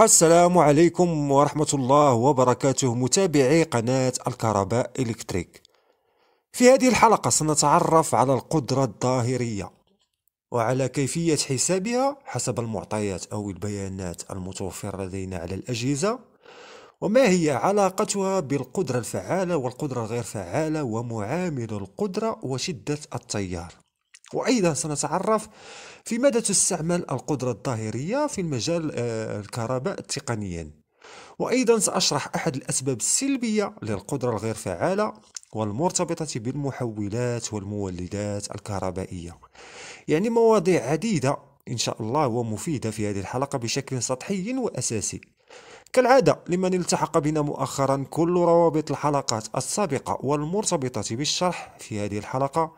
السلام عليكم ورحمة الله وبركاته متابعي قناة الكهرباء إلكتريك في هذه الحلقة سنتعرف على القدرة الظاهرية وعلى كيفية حسابها حسب المعطيات أو البيانات المتوفرة لدينا على الأجهزة وما هي علاقتها بالقدرة الفعالة والقدرة الغير فعالة ومعامل القدرة وشدة التيار وأيضا سنتعرف في ماذا تستعمل القدرة الظاهرية في المجال آه، الكهرباء تقنيا وأيضا سأشرح أحد الأسباب السلبية للقدرة الغير فعالة والمرتبطة بالمحولات والمولدات الكهربائية يعني مواضيع عديدة إن شاء الله ومفيدة في هذه الحلقة بشكل سطحي وأساسي كالعادة لمن التحق بنا مؤخرا كل روابط الحلقات السابقة والمرتبطة بالشرح في هذه الحلقة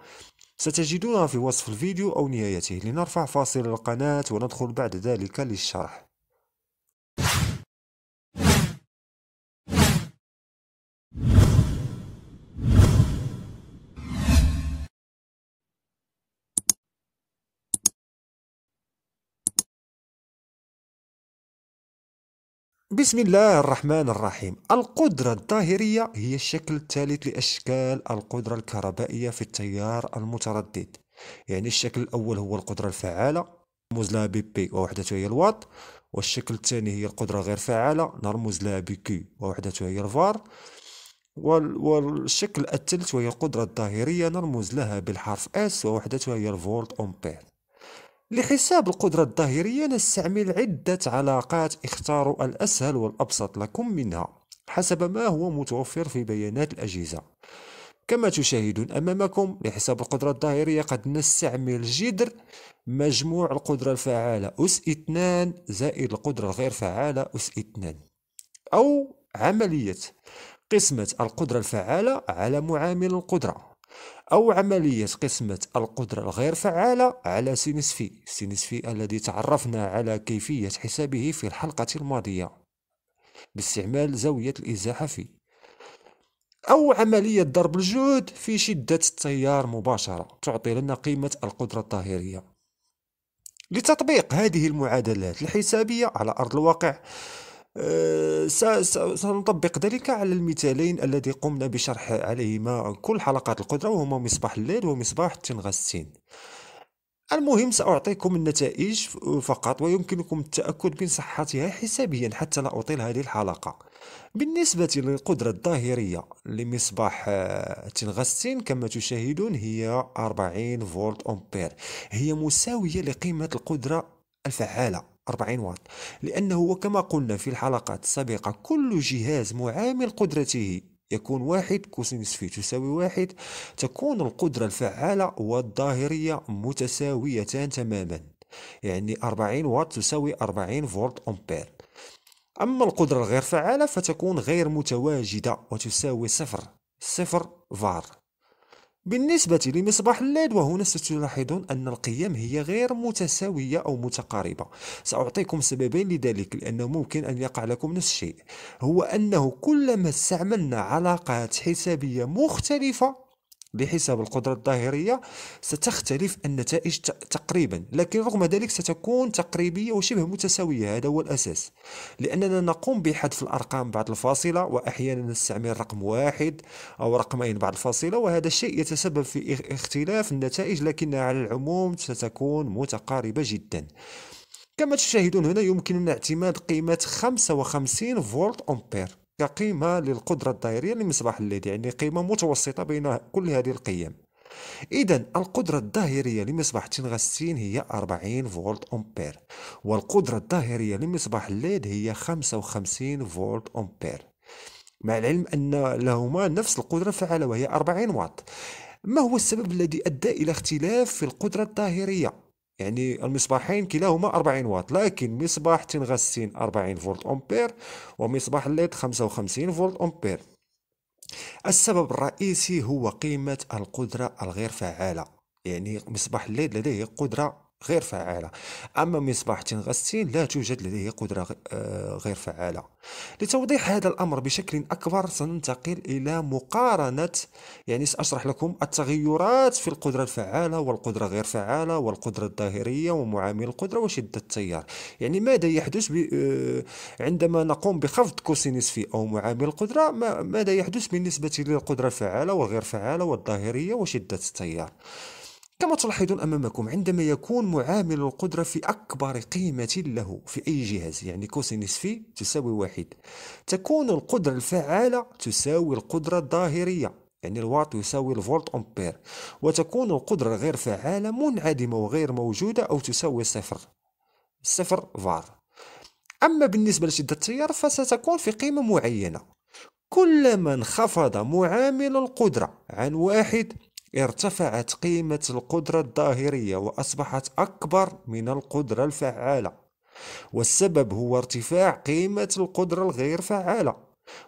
ستجدونها في وصف الفيديو أو نهايته لنرفع فاصل القناة وندخل بعد ذلك للشرح بسم الله الرحمن الرحيم القدرة الظاهرية هي الشكل الثالث لأشكال القدرة الكهربائية في التيار المتردد يعني الشكل الأول هو القدرة الفعالة نرمز لها بي بي ووحدته هي الواط والشكل الثاني هي القدرة غير فعالة نرمز لها بي كي ووحدته هي الفار والشكل الثالث وهي القدرة الظاهرية نرمز لها بالحرف اس ووحدتها هي الفولت أمبير لحساب القدرة الظاهرية نستعمل عدة علاقات اختاروا الأسهل والأبسط لكم منها حسب ما هو متوفر في بيانات الأجهزة كما تشاهدون أمامكم لحساب القدرة الظاهرية قد نستعمل جدر مجموع القدرة الفعالة أس 2 زائد القدرة الغير فعالة أس 2 أو عملية قسمة القدرة الفعالة على معامل القدرة أو عملية قسمة القدرة الغير فعالة على سينس في سينس في الذي تعرفنا على كيفية حسابه في الحلقة الماضية باستعمال زاوية الإزاحة في أو عملية ضرب الجهد في شدة التيار مباشرة تعطي لنا قيمة القدرة الطاهرية لتطبيق هذه المعادلات الحسابية على أرض الواقع آه، سنطبق ذلك على المثالين الذي قمنا بشرح عليهما كل حلقات القدرة وهما مصباح الليل ومصباح تنغسين المهم سأعطيكم النتائج فقط ويمكنكم التأكد من صحتها حسابيا حتى لا أطيل هذه الحلقة بالنسبة للقدرة الظاهرية لمصباح آه، تنغسين كما تشاهدون هي 40 فولت أمبير هي مساوية لقيمة القدرة الفعالة 40 واط لأنه كما قلنا في الحلقات السابقة كل جهاز معامل قدرته يكون واحد كوسينوس في تساوي واحد تكون القدرة الفعالة والظاهرية متساويتان تماما يعني 40 واط تساوي 40 فولت أمبير أما القدرة الغير فعالة فتكون غير متواجدة وتساوي صفر صفر فار بالنسبة لمصباح الليد وهنا ستلاحظون أن القيم هي غير متساوية أو متقاربة سأعطيكم سببين لذلك لأنه ممكن أن يقع لكم نفس الشيء هو أنه كلما استعملنا علاقات حسابية مختلفة بحساب القدرة الظاهرية ستختلف النتائج تقريبا لكن رغم ذلك ستكون تقريبية وشبه متساوية هذا هو الأساس لأننا نقوم بحذف الأرقام بعد الفاصلة وأحيانا نستعمل رقم واحد أو رقمين بعد الفاصلة وهذا الشيء يتسبب في اختلاف النتائج لكنها على العموم ستكون متقاربة جدا كما تشاهدون هنا يمكننا اعتماد قيمة 55 فولت أمبير كقيمة للقدرة الدائرية لمصباح الليد يعني قيمة متوسطة بين كل هذه القيم إذا القدرة الظاهرية لمصباح تنغستين هي 40 فولت أمبير والقدرة الظاهرية لمصباح الليد هي 55 فولت أمبير مع العلم أن لهما نفس القدرة الفعالة وهي 40 واط ما هو السبب الذي أدى إلى اختلاف في القدرة الظاهرية يعني المصباحين كلاهما 40 واط لكن مصباح تنغسين 40 فولت امبير ومصباح الليد 55 فولت امبير السبب الرئيسي هو قيمة القدرة الغير فعالة يعني مصباح الليد لديه قدرة غير فعالة أما مصباح تنغستين لا توجد لديه قدرة آه، غير فعالة لتوضيح هذا الأمر بشكل أكبر سننتقل إلى مقارنة يعني سأشرح لكم التغيرات في القدرة الفعالة والقدرة غير فعالة والقدرة الظاهرية ومعامل القدرة وشدة التيار يعني ماذا يحدث آه، عندما نقوم بخفض كوسينس نصفي أو معامل القدرة ماذا يحدث بالنسبة للقدرة الفعالة وغير فعالة والظاهرية وشدة التيار كما تلاحظون أمامكم عندما يكون معامل القدرة في أكبر قيمة له في أي جهاز يعني كوسينس في تساوي واحد تكون القدرة الفعالة تساوي القدرة الظاهرية يعني الواط يساوي الفولت أمبير وتكون القدرة غير فعالة منعدمة وغير موجودة أو تساوي صفر صفر فار أما بالنسبة لشدة التيار فستكون في قيمة معينة كلما انخفض معامل القدرة عن واحد ارتفعت قيمة القدرة الظاهرية وأصبحت أكبر من القدرة الفعالة والسبب هو ارتفاع قيمة القدرة الغير فعالة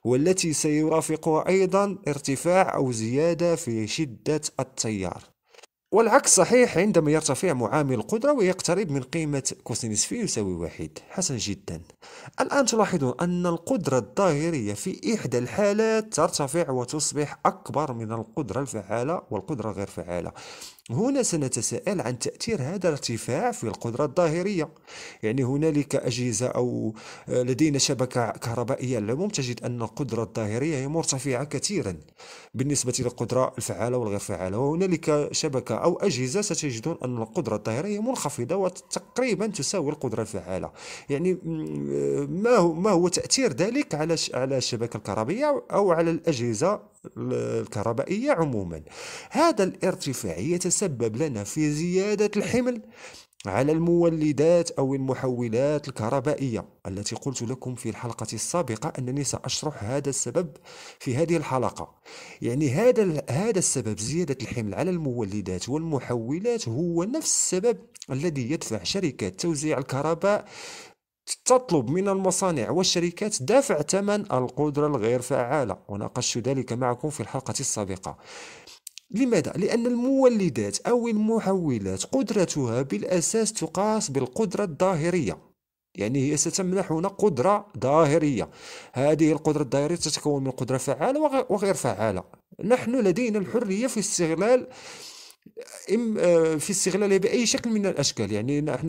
والتي سيرافقها أيضا ارتفاع أو زيادة في شدة التيار والعكس صحيح عندما يرتفع معامل القدرة ويقترب من قيمة كوسينس في يساوي واحد حسن جدا الآن تلاحظون أن القدرة الظاهرية في إحدى الحالات ترتفع وتصبح أكبر من القدرة الفعالة والقدرة غير فعالة هنا سنتساءل عن تأثير هذا الارتفاع في القدرة الظاهرية يعني هنالك أجهزة أو آه، لدينا شبكة كهربائية العموم تجد أن القدرة الظاهرية هي مرتفعة كثيرا بالنسبة للقدرة الفعالة والغير فعالة وهنالك شبكة أو أجهزة ستجدون أن القدرة الظاهرية منخفضة وتقريبا تساوي القدرة الفعالة يعني آه، ما هو ما هو تأثير ذلك على على الشبكة الكهربائية أو على الأجهزة الكهربائية عموما هذا الارتفاع يتسبب لنا في زيادة الحمل على المولدات أو المحولات الكهربائية التي قلت لكم في الحلقة السابقة أنني سأشرح هذا السبب في هذه الحلقة يعني هذا هذا السبب زيادة الحمل على المولدات والمحولات هو نفس السبب الذي يدفع شركات توزيع الكهرباء تطلب من المصانع والشركات دفع ثمن القدرة الغير فعالة وناقشت ذلك معكم في الحلقة السابقة لماذا؟ لأن المولدات أو المحولات قدرتها بالأساس تقاس بالقدرة الظاهرية يعني هي ستمنحنا قدرة ظاهرية هذه القدرة الظاهرية تتكون من قدرة فعالة وغير فعالة نحن لدينا الحرية في استغلال إم آه، في استغلالها باي شكل من الاشكال يعني نحن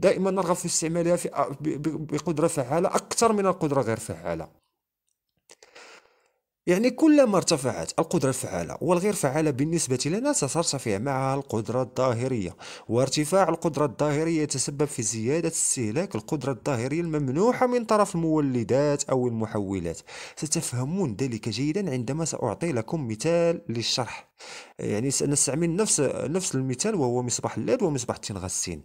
دائما نرغب في استعمالها في آه، بقدره فعاله اكثر من القدره غير فعاله يعني كلما ارتفعت القدرة الفعالة والغير فعالة بالنسبة لنا سترتفع معها القدرة الظاهرية وارتفاع القدرة الظاهرية يتسبب في زيادة استهلاك القدرة الظاهرية الممنوحة من طرف المولدات أو المحولات ستفهمون ذلك جيدا عندما سأعطي لكم مثال للشرح يعني سنستعمل نفس نفس المثال وهو مصباح الليد ومصباح التنغسين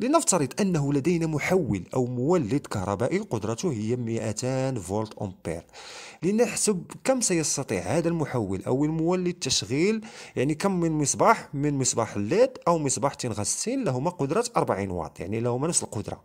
لنفترض أنه لدينا محول أو مولد كهربائي قدرته هي 200 فولت أمبير لنحسب كم سيستطيع هذا المحول أو المولد تشغيل يعني كم من مصباح من مصباح الليد أو مصباح تنغسين لهما قدرة 40 واط يعني لهما نفس القدرة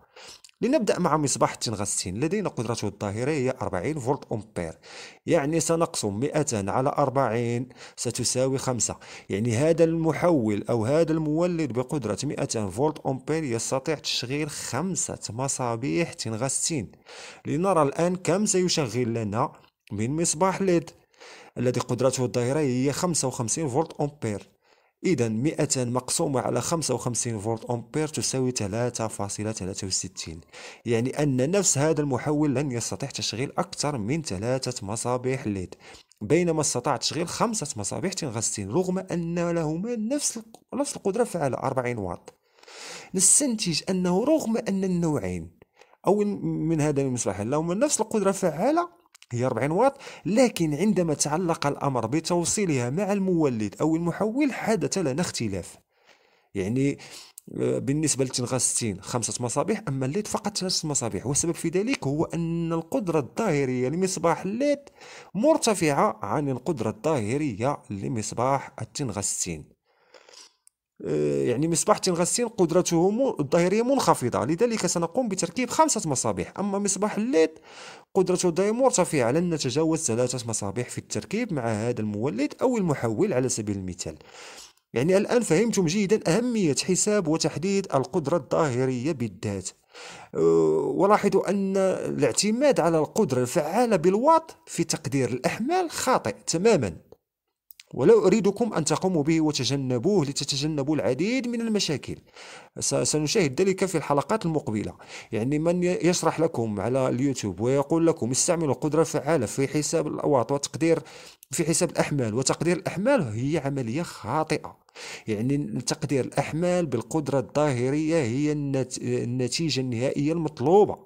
لنبدأ مع مصباح التنغسين لدينا قدرته الظاهرة هي 40 فولت أمبير يعني سنقسم 200 على 40 ستساوي 5 يعني هذا المحول أو هذا المولد بقدرة 200 فولت أمبير يستطيع تشغيل خمسة مصابيح تنغستين لنرى الآن كم سيشغل لنا من مصباح ليد الذي قدرته الدائرة هي 55 فولت أمبير إذا 200 مقسومة على 55 فولت أمبير تساوي 3.63 يعني أن نفس هذا المحول لن يستطيع تشغيل أكثر من ثلاثة مصابيح ليد بينما استطاع تشغيل خمسة مصابيح تنغسين رغم أن لهما نفس نفس القدرة على 40 واط نستنتج أنه رغم أن النوعين أو من هذا المصباح لهما نفس القدرة فعالة هي 40 واط لكن عندما تعلق الأمر بتوصيلها مع المولد أو المحول حدث لنا اختلاف يعني آه، بالنسبة لتنغى 60 خمسة مصابيح أما الليد فقط ثلاثة مصابيح والسبب في ذلك هو أن القدرة الظاهرية لمصباح الليد مرتفعة عن القدرة الظاهرية لمصباح التنغاز 60 آه، يعني مصباح تنغسين قدرته الظاهرية منخفضة لذلك سنقوم بتركيب خمسة مصابيح أما مصباح الليد قدرته الظاهرية مرتفعة لن نتجاوز ثلاثة مصابيح في التركيب مع هذا المولد أو المحول على سبيل المثال يعني الآن فهمتم جيدا أهمية حساب وتحديد القدرة الظاهرية بالذات آه، ولاحظوا أن الاعتماد على القدرة الفعالة بالواط في تقدير الأحمال خاطئ تماما ولا أريدكم أن تقوموا به وتجنبوه لتتجنبوا العديد من المشاكل سنشاهد ذلك في الحلقات المقبلة يعني من يشرح لكم على اليوتيوب ويقول لكم استعملوا قدرة فعالة في حساب الأوقات وتقدير في حساب الأحمال وتقدير الأحمال هي عملية خاطئة يعني تقدير الأحمال بالقدرة الظاهرية هي النتيجة النهائية المطلوبة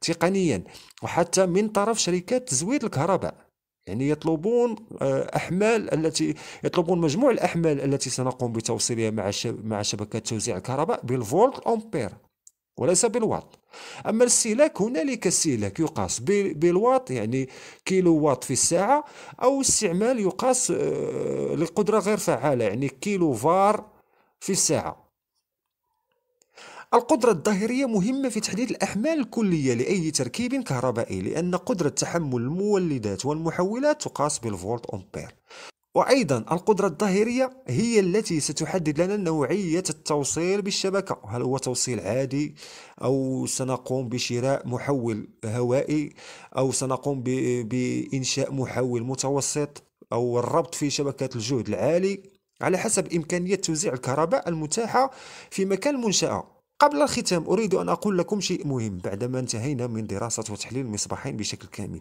تقنيا وحتى من طرف شركات تزويد الكهرباء يعني يطلبون آه، أحمال التي يطلبون مجموع الأحمال التي سنقوم بتوصيلها مع مع شبكة توزيع الكهرباء بالفولت أمبير وليس بالواط أما السلك هنالك سلك يقاس بالواط يعني كيلو واط في الساعة أو استعمال يقاس آه، لقدرة غير فعالة يعني كيلو فار في الساعة القدرة الظاهرية مهمة في تحديد الأحمال الكلية لأي تركيب كهربائي لأن قدرة تحمل المولدات والمحولات تقاس بالفولت أمبير وأيضا القدرة الظاهرية هي التي ستحدد لنا نوعية التوصيل بالشبكة هل هو توصيل عادي أو سنقوم بشراء محول هوائي أو سنقوم بإنشاء محول متوسط أو الربط في شبكات الجهد العالي على حسب إمكانية توزيع الكهرباء المتاحة في مكان المنشأة قبل الختام أريد أن أقول لكم شيء مهم بعدما انتهينا من دراسة وتحليل المصباحين بشكل كامل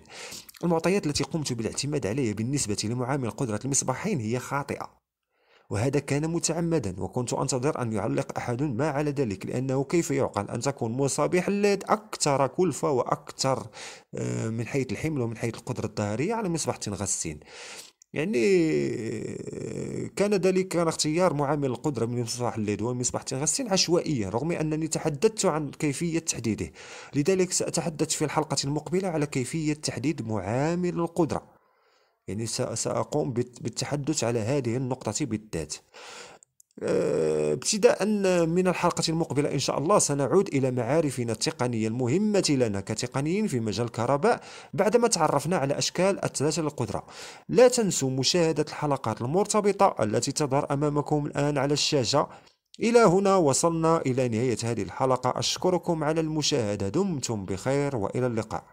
المعطيات التي قمت بالاعتماد عليها بالنسبة لمعامل قدرة المصباحين هي خاطئة وهذا كان متعمدا وكنت أنتظر أن يعلق أحد ما على ذلك لأنه كيف يعقل أن تكون مصابيح الليد أكثر كلفة وأكثر آه، من حيث الحمل ومن حيث القدرة الظهرية على مصباح تنغسين يعني كان ذلك كان اختيار معامل القدرة من مصباح الليد ومصباح تنغسين عشوائيا رغم أنني تحدثت عن كيفية تحديده لذلك سأتحدث في الحلقة المقبلة على كيفية تحديد معامل القدرة يعني سأقوم بالتحدث على هذه النقطة بالذات آه، ابتداء من الحلقة المقبلة إن شاء الله سنعود إلى معارفنا التقنية المهمة لنا كتقنيين في مجال الكهرباء بعدما تعرفنا على أشكال الثلاثة القدرة لا تنسوا مشاهدة الحلقات المرتبطة التي تظهر أمامكم الآن على الشاشة إلى هنا وصلنا إلى نهاية هذه الحلقة أشكركم على المشاهدة دمتم بخير وإلى اللقاء